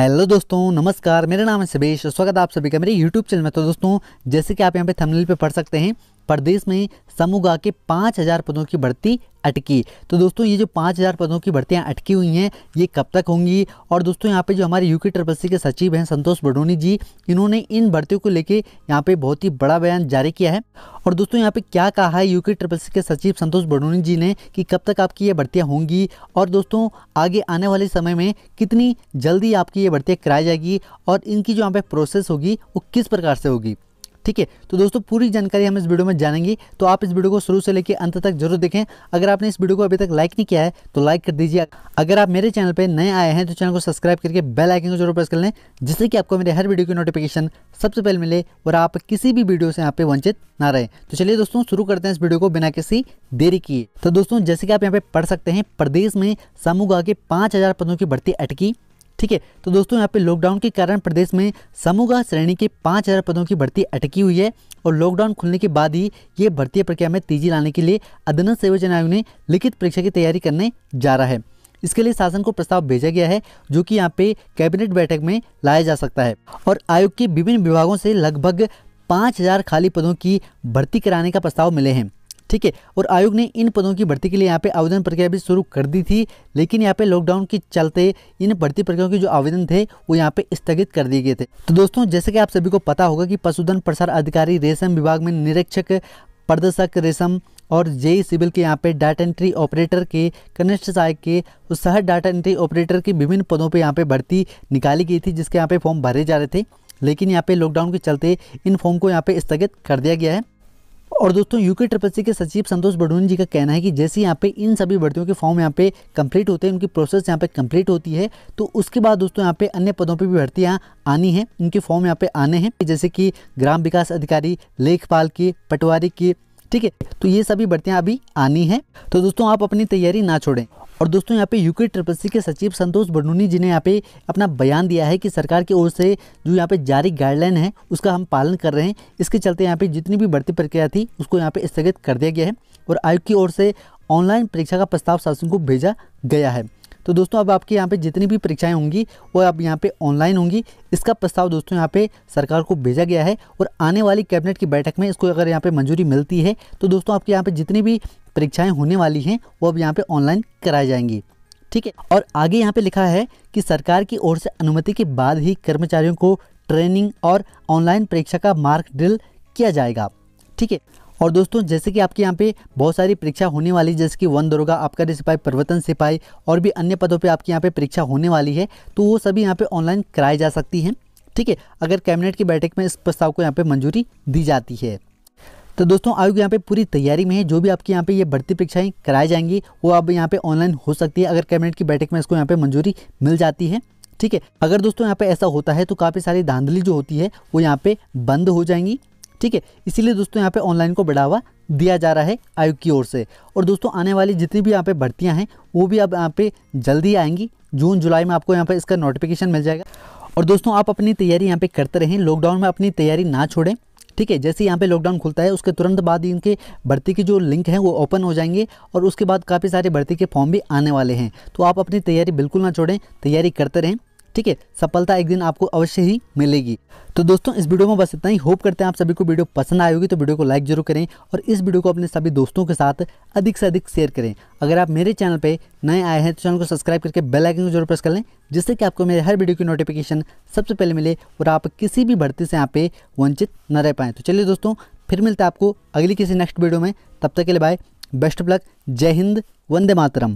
hello दोस्तों नमस्कार मेरा नाम है सुबेश स्वागत आप सभी का मेरे यूट्यूब चैनल में तो दोस्तों जैसे कि आप यहाँ पे थंबनेल पे पढ़ सकते हैं प्रदेश में समूगा के पाँच हज़ार पदों की भर्ती अटकी तो दोस्तों ये जो पाँच हज़ार पदों की भर्तियाँ अटकी हुई हैं ये कब तक होंगी और दोस्तों यहाँ पे जो हमारे यूके ट्रिपल सी के सचिव हैं संतोष बडोनी जी इन्होंने इन भर्तियों को लेके यहाँ पे बहुत ही बड़ा बयान जारी किया है और दोस्तों यहाँ पे क्या कहा है यूके ट्रिपल सी के सचिव संतोष बडोनी जी ने कि कब तक आपकी ये भर्तियाँ होंगी और दोस्तों आगे आने वाले समय में कितनी जल्दी आपकी ये भर्तियाँ कराई जाएगी और इनकी जो यहाँ पे प्रोसेस होगी वो किस प्रकार से होगी ठीक है तो दोस्तों पूरी जानकारी हम इस वीडियो में जानेंगे तो आप इस वीडियो को शुरू से लेकर अंत तक जरूर देखें अगर आपने इस वीडियो को अभी तक लाइक नहीं किया है तो लाइक कर दीजिए अगर आप मेरे चैनल पर नए आए हैं तो चैनल को सब्सक्राइब करके बेल आइकन को जरूर प्रेस कर लें जिससे कि आपको मेरे हर वीडियो की नोटिफिकेशन सबसे पहले मिले और आप किसी भी वीडियो से यहाँ पे वंचित ना रहे तो चलिए दोस्तों शुरू करते हैं इस वीडियो को बिना किसी देरी किए तो दोस्तों जैसे कि आप यहाँ पे पढ़ सकते हैं प्रदेश में समूह के पाँच पदों की भर्ती अटकी ठीक है तो दोस्तों यहाँ पे लॉकडाउन के कारण प्रदेश में समूह श्रेणी के पाँच हज़ार पदों की भर्ती अटकी हुई है और लॉकडाउन खुलने के बाद ही ये भर्ती प्रक्रिया में तेजी लाने के लिए अदनत सेवजन आयोग ने लिखित परीक्षा की तैयारी करने जा रहा है इसके लिए शासन को प्रस्ताव भेजा गया है जो कि यहाँ पे कैबिनेट बैठक में लाया जा सकता है और आयोग के विभिन्न विभागों से लगभग पाँच हज़ार खाली पदों की भर्ती कराने का प्रस्ताव मिले हैं ठीक है और आयोग ने इन पदों की भर्ती के लिए यहाँ पे आवेदन प्रक्रिया भी शुरू कर दी थी लेकिन यहाँ पे लॉकडाउन के चलते इन भर्ती प्रक्रियाओं के जो आवेदन थे वो यहाँ पे स्थगित कर दिए गए थे तो दोस्तों जैसे कि आप सभी को पता होगा कि पशुधन प्रसार अधिकारी रेशम विभाग में निरीक्षक प्रदर्शक रेशम और जेई सिविल के यहाँ पे डाटा एंट्री ऑपरेटर के कनिष्ठ सहायक के सह डाटा एंट्री ऑपरेटर के विभिन्न पदों पे यहाँ पे भर्ती निकाली गई थी जिसके यहाँ पे फॉर्म भरे जा रहे थे लेकिन यहाँ पे लॉकडाउन के चलते इन फॉर्म को यहाँ पे स्थगित कर दिया गया है और दोस्तों यूके ट्रिपल सी के सचिव संतोष बडून जी का कहना है कि जैसे यहाँ पे इन सभी भर्तियों के फॉर्म यहाँ पे कंप्लीट होते हैं उनकी प्रोसेस यहाँ पे कंप्लीट होती है तो उसके बाद दोस्तों यहाँ पे अन्य पदों पे भी भर्तियाँ आनी है उनके फॉर्म यहाँ पे आने हैं जैसे कि ग्राम विकास अधिकारी लेखपाल की पटवारी की ठीक है तो ये सभी भर्तियाँ अभी आनी है तो दोस्तों आप अपनी तैयारी ना छोड़ें और दोस्तों यहाँ पे यूके ट्रिपलसी के सचिव संतोष बडनूनी जी ने यहाँ पे अपना बयान दिया है कि सरकार की ओर से जो यहाँ पे जारी गाइडलाइन है उसका हम पालन कर रहे हैं इसके चलते यहाँ पे जितनी भी बढ़ती प्रक्रिया थी उसको यहाँ पे स्थगित कर दिया गया है और आयोग की ओर से ऑनलाइन परीक्षा का प्रस्ताव शासन को भेजा गया है तो दोस्तों अब आपके यहाँ पे जितनी भी परीक्षाएं होंगी वो अब यहाँ पे ऑनलाइन होंगी इसका प्रस्ताव दोस्तों यहाँ पे सरकार को भेजा गया है और आने वाली कैबिनेट की बैठक में इसको अगर यहाँ पे मंजूरी मिलती है तो दोस्तों आपके यहाँ पे जितनी भी परीक्षाएं होने वाली हैं वो अब यहाँ पे ऑनलाइन कराई जाएंगी ठीक है और आगे यहाँ पे लिखा है कि सरकार की ओर से अनुमति के बाद ही कर्मचारियों को ट्रेनिंग और ऑनलाइन परीक्षा का मार्क ड्रिल किया जाएगा ठीक है और दोस्तों जैसे कि आपके यहाँ पे बहुत सारी परीक्षा होने वाली जैसे कि वन दरोगा आपका सिपाही प्रवर्तन सिपाही और भी अन्य पदों पे आपके यहाँ पे परीक्षा होने वाली है तो वो सभी यहाँ पे ऑनलाइन कराई जा सकती हैं ठीक है अगर कैबिनेट की बैठक में इस प्रस्ताव को यहाँ पे मंजूरी दी जाती है तो दोस्तों आयोग यहाँ पे पूरी तैयारी में है जो भी आपके यहाँ पे ये भर्ती परीक्षाएं कराई जाएंगी वो अब यहाँ पे ऑनलाइन हो सकती है अगर कैबिनेट की बैठक में इसको यहाँ पे मंजूरी मिल जाती है ठीक है अगर दोस्तों यहाँ पे ऐसा होता है तो काफ़ी सारी धांधली जो होती है वो यहाँ पे बंद हो जाएंगी ठीक है इसीलिए दोस्तों यहाँ पे ऑनलाइन को बढ़ावा दिया जा रहा है आयोग की ओर से और दोस्तों आने वाली जितनी भी यहाँ पे भर्तियाँ हैं वो भी अब यहाँ पे जल्दी आएंगी जून जुलाई में आपको यहाँ पे इसका नोटिफिकेशन मिल जाएगा और दोस्तों आप अपनी तैयारी यहाँ पे करते रहें लॉकडाउन में अपनी तैयारी ना छोड़ें ठीक है जैसे यहाँ पे लॉकडाउन खुलता है उसके तुरंत बाद इनके भर्ती की जो लिंक है वो ओपन हो जाएंगे और उसके बाद काफ़ी सारे भर्ती के फॉर्म भी आने वाले हैं तो आप अपनी तैयारी बिल्कुल ना छोड़ें तैयारी करते रहें ठीक है सफलता एक दिन आपको अवश्य ही मिलेगी तो दोस्तों इस वीडियो में बस इतना ही होप करते हैं आप सभी को वीडियो पसंद आई होगी तो वीडियो को लाइक जरूर करें और इस वीडियो को अपने सभी दोस्तों के साथ अधिक से अधिक शेयर करें अगर आप मेरे चैनल पर नए आए हैं तो चैनल को सब्सक्राइब करके बेल आइकन को जरूर प्रेस कर लें जिससे कि आपको मेरे हर वीडियो की नोटिफिकेशन सबसे पहले मिले और आप किसी भी भर्ती से यहाँ पे वंचित न रह पाएँ तो चलिए दोस्तों फिर मिलते हैं आपको अगली किसी नेक्स्ट वीडियो में तब तक के लिए बाय बेस्ट ऑफ लक जय हिंद वंदे मातरम